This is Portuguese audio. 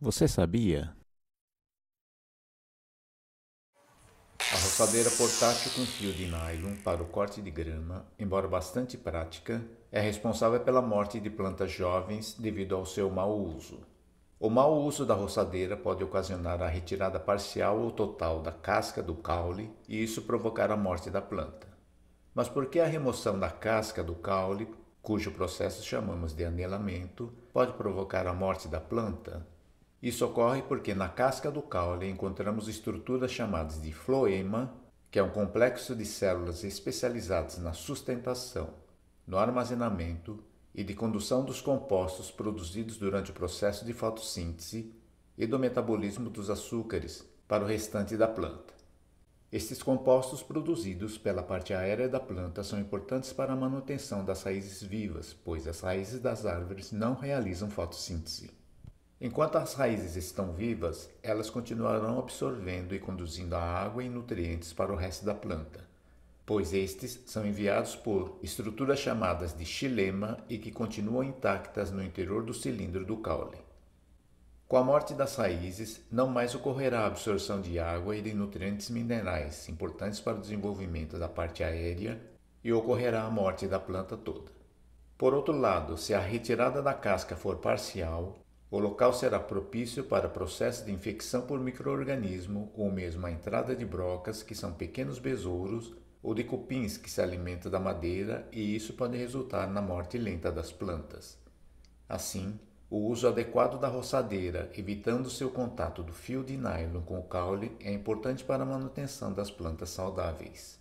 Você sabia? A roçadeira portátil com fio de nylon para o corte de grama, embora bastante prática, é responsável pela morte de plantas jovens devido ao seu mau uso. O mau uso da roçadeira pode ocasionar a retirada parcial ou total da casca do caule e isso provocar a morte da planta. Mas por que a remoção da casca do caule, cujo processo chamamos de anelamento, pode provocar a morte da planta? Isso ocorre porque na casca do caule encontramos estruturas chamadas de floema, que é um complexo de células especializadas na sustentação, no armazenamento e de condução dos compostos produzidos durante o processo de fotossíntese e do metabolismo dos açúcares para o restante da planta. Estes compostos produzidos pela parte aérea da planta são importantes para a manutenção das raízes vivas, pois as raízes das árvores não realizam fotossíntese. Enquanto as raízes estão vivas, elas continuarão absorvendo e conduzindo a água e nutrientes para o resto da planta, pois estes são enviados por estruturas chamadas de xilema e que continuam intactas no interior do cilindro do caule. Com a morte das raízes, não mais ocorrerá a absorção de água e de nutrientes minerais importantes para o desenvolvimento da parte aérea e ocorrerá a morte da planta toda. Por outro lado, se a retirada da casca for parcial, o local será propício para processos de infecção por microorganismo ou mesmo a entrada de brocas, que são pequenos besouros, ou de cupins que se alimentam da madeira e isso pode resultar na morte lenta das plantas. Assim, o uso adequado da roçadeira, evitando seu contato do fio de nylon com o caule, é importante para a manutenção das plantas saudáveis.